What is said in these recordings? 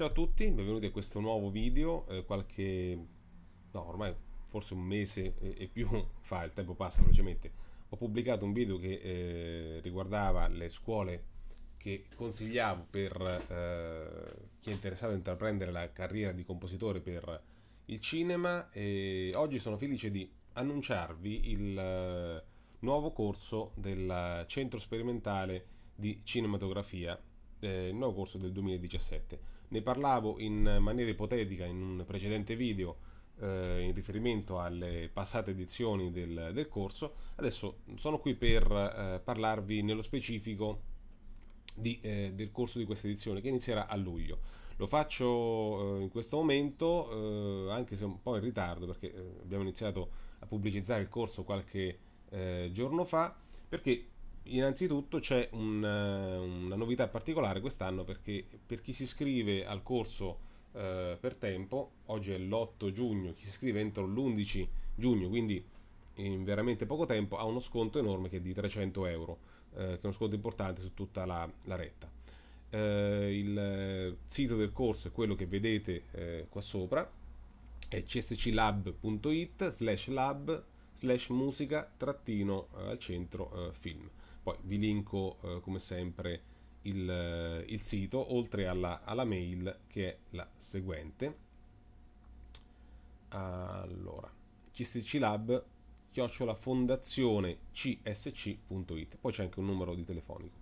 Ciao a tutti, benvenuti a questo nuovo video. Eh, qualche no, ormai forse un mese e, più fa, il tempo passa velocemente. Ho pubblicato un video che eh, riguardava le scuole che consigliavo per eh, chi è interessato a intraprendere la carriera di compositore per il cinema e oggi sono felice di annunciarvi il eh, nuovo corso del Centro Sperimentale di Cinematografia eh, il nuovo corso del 2017. Ne parlavo in maniera ipotetica in un precedente video eh, in riferimento alle passate edizioni del, del corso. Adesso sono qui per eh, parlarvi nello specifico di, eh, del corso di questa edizione che inizierà a luglio. Lo faccio eh, in questo momento, eh, anche se un po' in ritardo perché abbiamo iniziato a pubblicizzare il corso qualche giorno fa, perché innanzitutto c'è un, eh, una novità particolare quest'anno perché per chi si iscrive al corso eh, per tempo, oggi è l'8 giugno, chi si iscrive entro l'11 giugno, quindi in veramente poco tempo, ha uno sconto enorme che è di 300 euro, eh, che è uno sconto importante su tutta la, la retta. Eh, il sito del corso è quello che vedete eh, qua sopra, è csclab.it slash lab slash musica trattino eh, al centro film poi vi linko eh, come sempre il, eh, il sito, oltre alla, alla, mail che è la seguente. Allora, ccsclab chiocciolafondazione csc.it poi c'è anche un numero di telefonico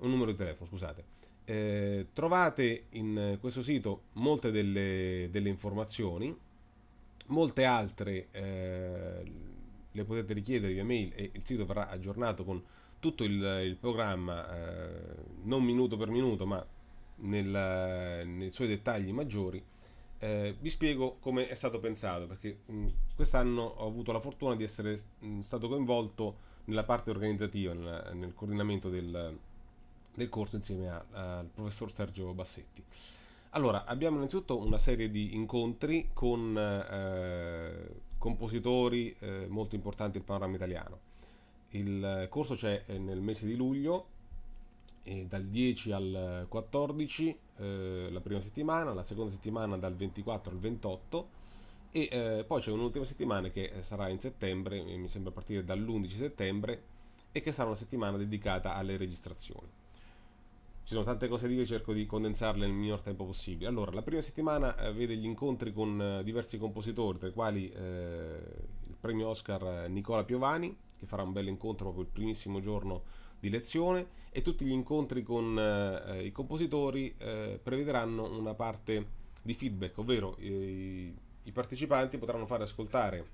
un numero di telefono scusate eh, trovate in questo sito molte delle, delle informazioni molte altre eh, le potete richiedere via mail e il sito verrà aggiornato con tutto il, il programma, eh, non minuto per minuto, ma nel, nei suoi dettagli maggiori, eh, vi spiego come è stato pensato, perché mm, quest'anno ho avuto la fortuna di essere mm, stato coinvolto nella parte organizzativa, nel, nel coordinamento del, del, corso insieme a, a, al professor Sergio Bassetti. Allora, abbiamo innanzitutto una serie di incontri con eh, compositori eh, molto importanti del panorama italiano. Il corso c'è eh, nel mese di luglio, dal 10 al 14 eh, la prima settimana, la seconda settimana dal 24 al 28 e eh, poi c'è un'ultima settimana che eh, sarà in settembre, mi sembra a partire dall'11 settembre e che sarà una settimana dedicata alle registrazioni. Ci sono tante cose da dire, cerco di condensarle nel minor tempo possibile. Allora, la prima settimana eh, vede gli incontri con eh, diversi compositori, tra i quali il premio Oscar Nicola Piovani, che farà un bel incontro proprio il primissimo giorno di lezione e tutti gli incontri con eh, i compositori eh, prevederanno una parte di feedback, ovvero eh, i partecipanti potranno fare ascoltare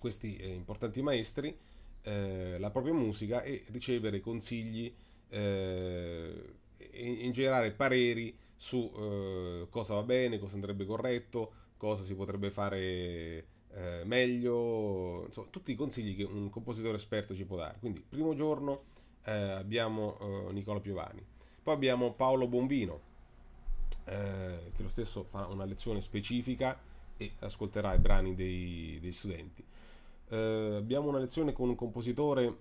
questi eh, importanti maestri eh, la propria musica e ricevere consigli eh, e, in generale pareri su cosa va bene, cosa andrebbe corretto, cosa si potrebbe fare eh, meglio, insomma, tutti i consigli che un compositore esperto ci può dare. Quindi, primo giorno eh, abbiamo eh, Nicola Piovani, poi abbiamo Paolo Bonvino, eh, che lo stesso farà una lezione specifica e ascolterà i brani dei, dei studenti. Eh, abbiamo una lezione con un compositore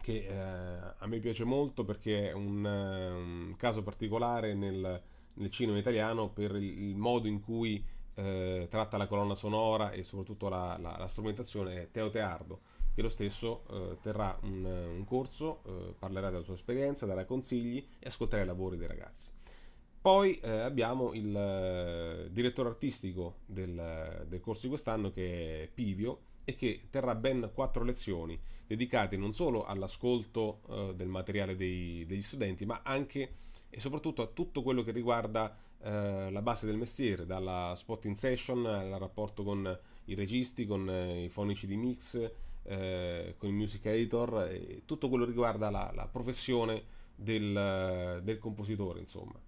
che eh, a me piace molto perché è un, un ehm, caso particolare nel, nel cinema italiano per il, il modo in cui eh, tratta la colonna sonora e soprattutto la, la, la strumentazione è Teo Teardo, che lo stesso eh, terrà un, eh, un corso, eh, parlerà della sua esperienza, darà consigli e ascolterà i lavori dei ragazzi. Poi eh, abbiamo il direttore artistico del, del corso di quest'anno che è Pivio, e che terrà ben quattro lezioni dedicate non solo all'ascolto eh, del materiale dei, degli studenti, ma anche e soprattutto a tutto quello che riguarda eh, la base del mestiere, dalla spotting session al rapporto con i registi, con eh, i fonici di mix, eh, con il music editor, tutto quello che riguarda la, la professione del, del, compositore, insomma.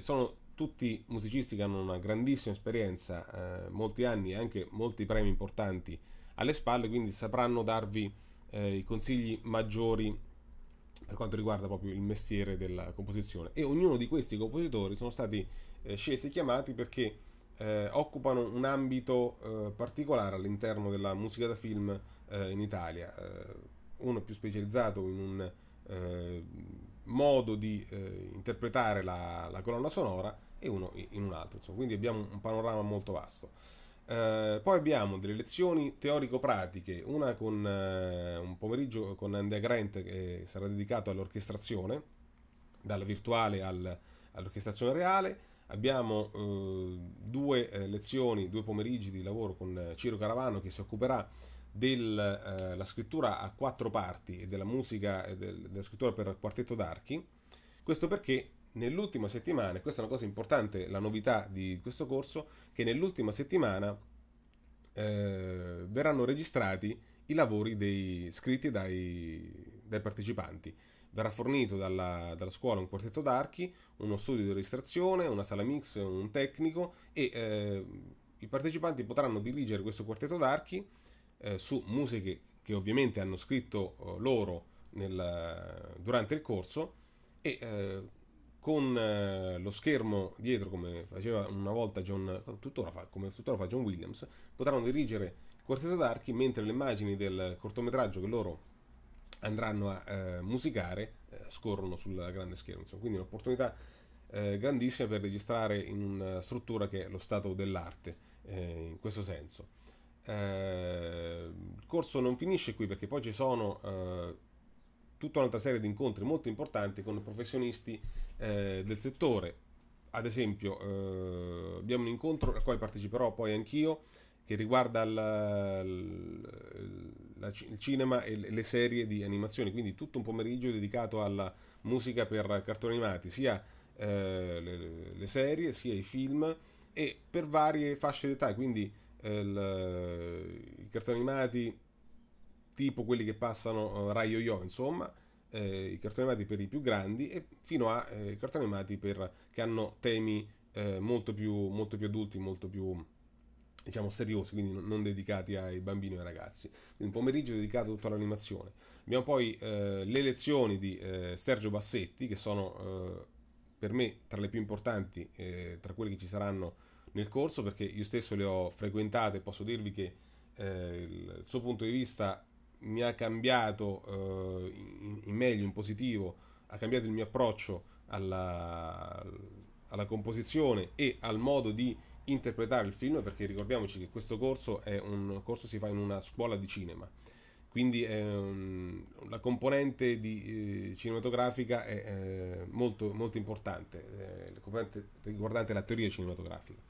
sono tutti musicisti che hanno una grandissima esperienza, eh, molti anni e anche molti premi importanti alle spalle, quindi sapranno darvi i consigli maggiori per quanto riguarda proprio il mestiere della composizione e ognuno di questi compositori sono stati eh, scelti e chiamati perché eh, occupano un ambito eh, particolare all'interno della musica da film eh, in Italia, eh, uno più specializzato in un modo di interpretare la, la colonna sonora e uno in un altro, insomma. quindi abbiamo un panorama molto vasto. Eh, poi abbiamo delle lezioni teorico-pratiche, una con eh, un pomeriggio con Andrea Grant che sarà dedicato all'orchestrazione, dalla virtuale al, all'orchestrazione reale. Abbiamo eh, due eh, lezioni, due pomeriggi di lavoro con eh, Ciro Caravano che si occuperà della scrittura a quattro parti e della musica e del, della scrittura per quartetto d'archi. Questo perché nell'ultima settimana, e questa è una cosa importante, la novità di questo corso, che nell'ultima settimana eh, verranno registrati i lavori dei, scritti dai, dai partecipanti. Verrà fornito dalla, dalla, scuola un quartetto d'archi, uno studio di registrazione, una sala mix, un tecnico e eh, i partecipanti potranno dirigere questo quartetto d'archi eh, su musiche che ovviamente hanno scritto eh, loro nel, durante il corso e eh, con eh, lo schermo dietro come faceva una volta John, tuttora fa, come tuttora fa John Williams, potranno dirigere il quartetto d'archi mentre le immagini del cortometraggio che loro andranno a eh, musicare eh, scorrono sul grande schermo. Insomma, quindi un'opportunità eh, grandissima per registrare in una struttura che è lo stato dell'arte eh, in questo senso. il corso non finisce qui perché poi ci sono tutta un'altra serie di incontri molto importanti con professionisti eh, del settore. Ad esempio, eh, abbiamo un incontro al quale parteciperò poi anch'io che riguarda la, la, il cinema e le serie di animazioni, quindi tutto un pomeriggio dedicato alla musica per cartoni animati, sia eh, le, le, serie, sia i film e per varie fasce d'età, quindi eh, i cartoni animati tipo quelli che passano eh, Rai Yo-Yo, insomma, eh, i cartoni animati per i più grandi e fino a eh, cartoni animati per, che hanno temi eh, molto, più, molto più adulti, molto più diciamo seriosi, quindi non dedicati ai bambini e ai ragazzi. Quindi un pomeriggio dedicato tutto all'animazione. Abbiamo poi eh, le lezioni di eh, Sergio Bassetti, che sono eh, per me tra le più importanti, eh, tra quelle che ci saranno nel corso, perché io stesso le ho frequentate e posso dirvi che eh, il suo punto di vista mi ha cambiato eh, in, meglio, in positivo, ha cambiato il mio approccio alla, alla composizione e al modo di interpretare il film, perché ricordiamoci che questo corso è un corso si fa in una scuola di cinema quindi un, la componente di, eh, cinematografica è eh, molto, molto importante, eh, la componente riguardante la teoria cinematografica.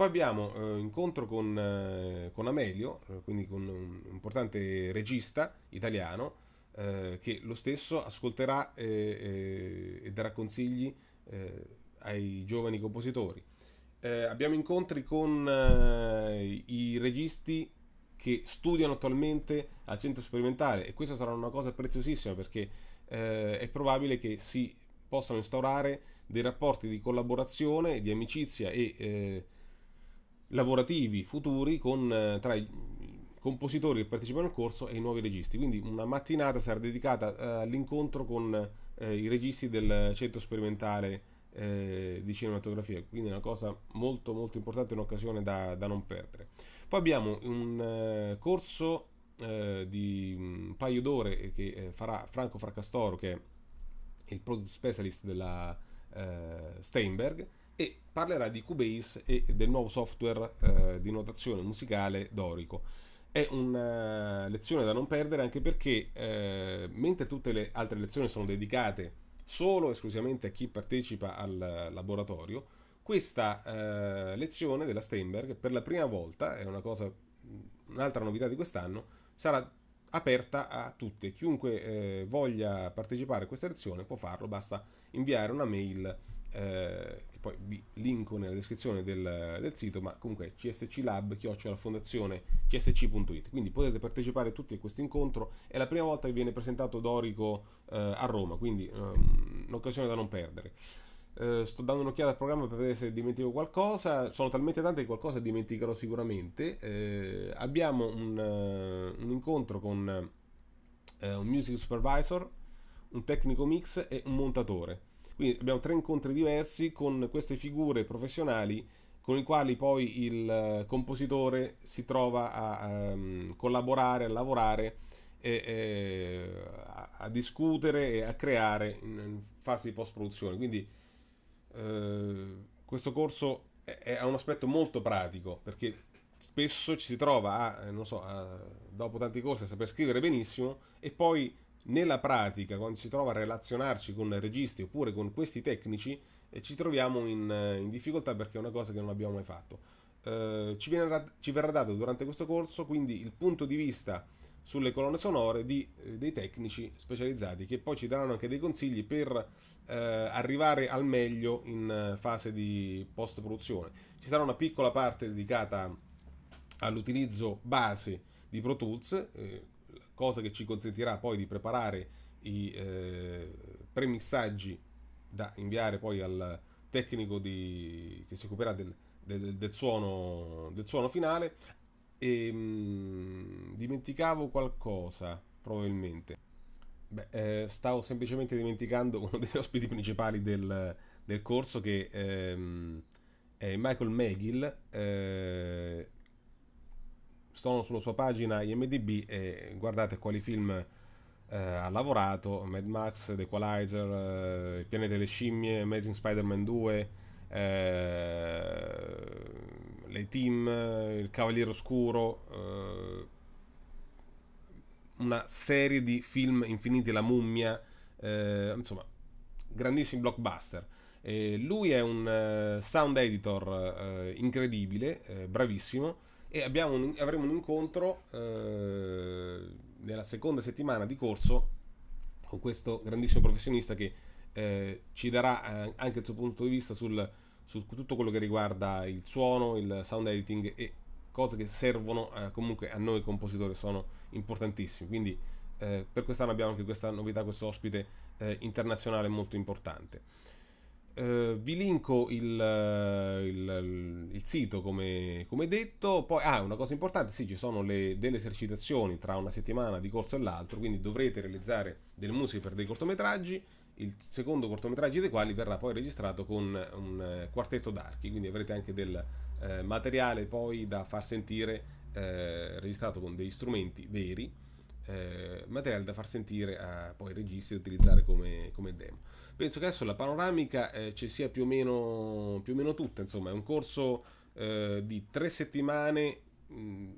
Poi abbiamo eh, incontro con, eh, con Amelio, eh, quindi con un importante regista italiano, eh, che lo stesso ascolterà eh, e darà consigli ai giovani compositori. abbiamo incontri con i registi che studiano attualmente al centro sperimentale e questa sarà una cosa preziosissima perché è probabile che si possano instaurare dei rapporti di collaborazione, di amicizia e lavorativi futuri con, eh, tra i compositori che partecipano al corso e i nuovi registi. Quindi una mattinata sarà dedicata eh, all'incontro con eh, i registi del centro sperimentale eh, di cinematografia, quindi è una cosa molto molto importante, un'occasione da, da non perdere. Poi abbiamo un eh, corso eh, di un paio d'ore che farà Franco Fracastoro, che è il product specialist della Steinberg, e parlerà di Cubase e del nuovo software eh, di notazione musicale Dorico. È una eh, lezione da non perdere anche perché eh, mentre tutte le altre lezioni sono dedicate solo e esclusivamente a chi partecipa al laboratorio, questa eh, lezione della Steinberg per la prima volta, è una cosa, un'altra novità di quest'anno, sarà aperta a tutte. Chiunque eh, voglia partecipare a questa lezione può farlo, basta inviare una mail eh, che poi vi linko nella descrizione del, del sito, ma comunque csclab, chiocciola fondazione csc.it. Quindi potete partecipare tutti a questo incontro. È la prima volta che viene presentato Dorico eh, a Roma, quindi eh, un'occasione da non perdere. Eh, sto dando un'occhiata al programma per vedere se dimentico qualcosa. Sono talmente tante che qualcosa dimenticherò sicuramente. Eh, abbiamo un, un, incontro con un music supervisor, un tecnico mix e un montatore quindi abbiamo tre incontri diversi con queste figure professionali con i quali poi il eh, compositore si trova a, a ehm, collaborare, a lavorare, e, e, a, a, discutere e a creare in, in fase di post-produzione. Quindi eh, questo corso ha un aspetto molto pratico perché spesso ci si trova a, eh, so, a, dopo tanti corsi a saper scrivere benissimo e poi nella pratica, quando si trova a relazionarci con registi oppure con questi tecnici, eh, ci troviamo in, eh, in, difficoltà perché è una cosa che non abbiamo mai fatto. Eh, ci, viene, ci, verrà dato durante questo corso quindi il punto di vista sulle colonne sonore di, eh, dei tecnici specializzati che poi ci daranno anche dei consigli per eh, arrivare al meglio in fase di post produzione. Ci sarà una piccola parte dedicata all'utilizzo base di Pro Tools, eh, cosa che ci consentirà poi di preparare i eh, premissaggi da inviare poi al tecnico di, che si occuperà del, del, del, suono, del suono finale. E, ehm, mh, dimenticavo qualcosa, probabilmente. Beh, eh, stavo semplicemente dimenticando uno degli ospiti principali del, del corso che ehm, è Michael Megill, eh, sono sulla sua pagina IMDB e guardate quali film eh, ha lavorato, Mad Max, The Equalizer, eh, Il pianeta delle scimmie, Amazing Spider-Man 2, eh, Le Team, Il Cavaliere Oscuro, eh, una serie di film infiniti, La Mummia, eh, insomma, grandissimi blockbuster. lui è un eh, sound editor eh, incredibile, bravissimo e un, avremo un incontro eh, nella seconda settimana di corso con questo grandissimo professionista che eh, ci darà eh, anche il suo punto di vista sul, su tutto quello che riguarda il suono, il sound editing e cose che servono eh, comunque a noi compositori sono importantissime. Quindi eh, per quest'anno abbiamo anche questa novità, questo ospite eh, internazionale molto importante eh, vi linko il, il, il sito come, come, detto. Poi, ah, una cosa importante, sì, ci sono le, delle esercitazioni tra una settimana di corso e l'altro, quindi dovrete realizzare delle musiche per dei cortometraggi il secondo cortometraggio dei quali verrà poi registrato con un eh, quartetto d'archi, quindi avrete anche del eh, materiale poi da far sentire eh, registrato con degli strumenti veri eh, materiale da far sentire a poi registi e utilizzare come, come, demo. Penso che adesso la panoramica eh, ci sia più o, meno, più o meno tutta, insomma è un corso eh, di tre settimane mh,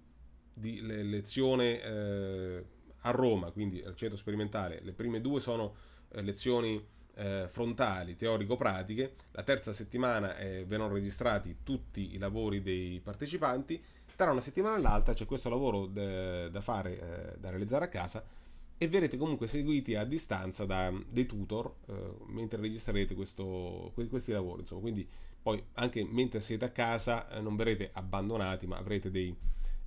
di le lezione eh, a Roma, quindi al centro sperimentale. Le prime due sono eh, lezioni eh, frontali, teorico-pratiche, la terza settimana verranno registrati tutti i lavori dei partecipanti tra una settimana e l'altra c'è questo lavoro de, da fare, eh, da realizzare a casa e verrete comunque seguiti a distanza da mm, dei tutor eh, mentre registrerete questo, questi lavori. Insomma, quindi poi anche mentre siete a casa eh, non verrete abbandonati, ma avrete dei,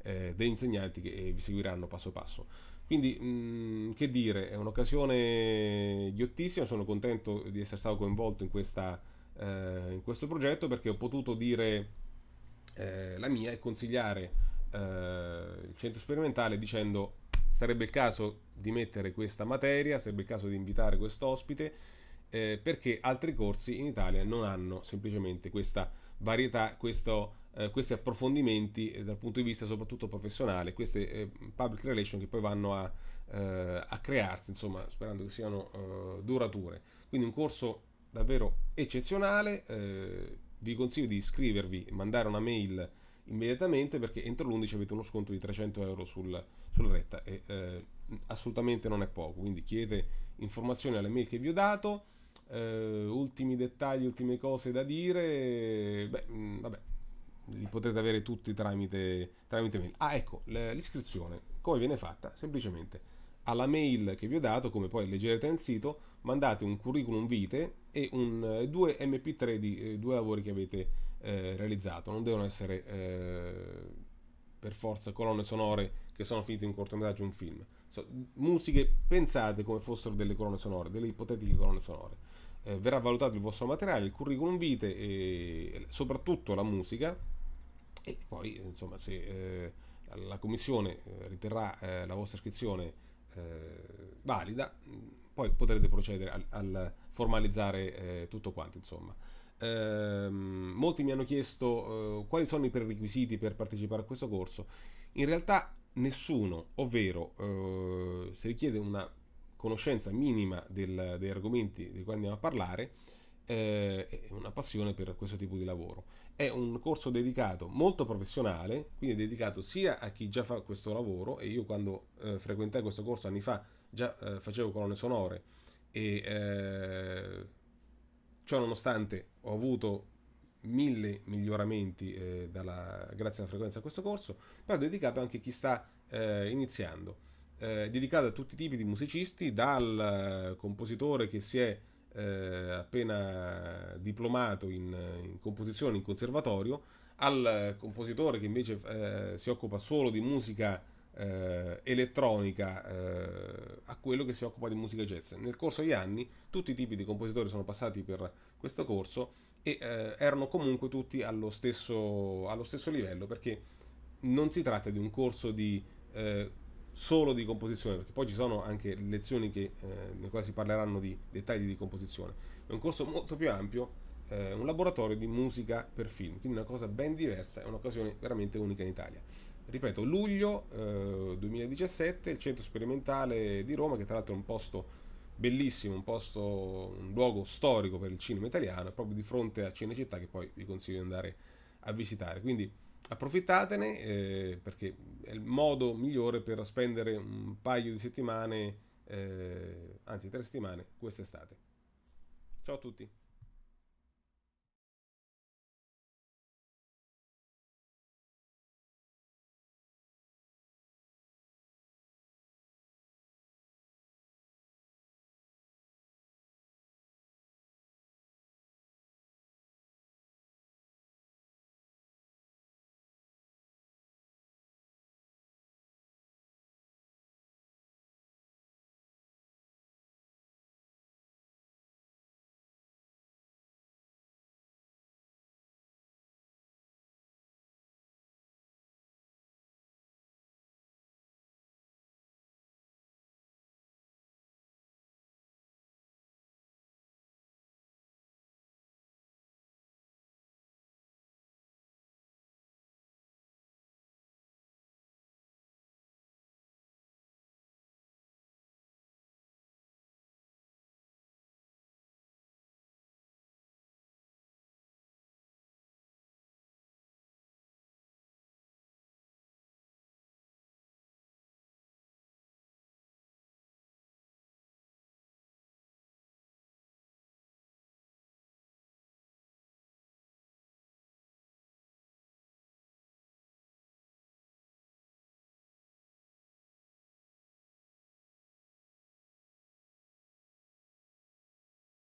eh, degli insegnanti che eh, vi seguiranno passo passo. Quindi, mh, mm, che dire, è un'occasione ghiottissima, sono contento di essere stato coinvolto in, questa, eh, in questo progetto perché ho potuto dire eh, la mia è consigliare eh, il centro sperimentale dicendo sarebbe il caso di mettere questa materia, sarebbe il caso di invitare quest'ospite, eh, perché altri corsi in Italia non hanno semplicemente questa varietà, questo, eh, questi approfondimenti eh, dal punto di vista soprattutto professionale, queste public relations che poi vanno a, a crearsi, insomma, sperando che siano durature. Quindi un corso davvero eccezionale vi consiglio di iscrivervi e mandare una mail immediatamente perché entro l'11 avete uno sconto di 300 euro sul, sulla retta e eh, assolutamente non è poco quindi chiedete informazioni alle mail che vi ho dato eh, ultimi dettagli ultime cose da dire beh mm, vabbè li potete avere tutti tramite, tramite mail ah ecco l'iscrizione come viene fatta semplicemente alla mail che vi ho dato, come poi leggerete nel sito, mandate un curriculum vitae e un, eh, due mp3 di eh, due lavori che avete eh, realizzato. Non devono essere eh, per forza colonne sonore che sono finite in cortometraggio un film. So, musiche pensate come fossero delle colonne sonore, delle ipotetiche colonne sonore. Eh, verrà valutato il vostro materiale, il curriculum vitae e soprattutto la musica e poi insomma se la commissione riterrà la vostra iscrizione eh, valida, poi potrete procedere al, al formalizzare eh, tutto quanto, insomma. Eh, molti mi hanno chiesto eh, quali sono i prerequisiti per partecipare a questo corso. In realtà nessuno, ovvero eh, si richiede una conoscenza minima del, degli argomenti di cui andiamo a parlare, eh, una passione per questo tipo di lavoro. È un corso dedicato molto professionale, quindi dedicato sia a chi già fa questo lavoro, e io quando eh, frequentai questo corso anni fa già eh, facevo colonne sonore, e eh, ciò nonostante ho avuto mille miglioramenti eh, dalla, grazie alla frequenza di questo corso, però è dedicato anche a chi sta eh, iniziando. È eh, dedicato a tutti i tipi di musicisti, dal compositore che si è eh, appena diplomato in, in, composizione in conservatorio, al compositore che invece eh, si occupa solo di musica eh, elettronica, eh, a quello che si occupa di musica jazz. Nel corso degli anni tutti i tipi di compositori sono passati per questo corso e eh, erano comunque tutti allo stesso, allo stesso livello perché non si tratta di un corso di eh, solo di composizione, perché poi ci sono anche lezioni che, eh, nelle quali si parleranno di dettagli di composizione. È un corso molto più ampio, eh, un laboratorio di musica per film, quindi una cosa ben diversa, è un'occasione veramente unica in Italia. Ripeto, luglio eh, 2017, il Centro Sperimentale di Roma, che tra l'altro è un posto bellissimo, un posto, un luogo storico per il cinema italiano, proprio di fronte a Cinecittà, che poi vi consiglio di andare a visitare. Quindi approfittatene eh, perché è il modo migliore per spendere un paio di settimane, eh, anzi tre settimane, quest'estate. Ciao a tutti!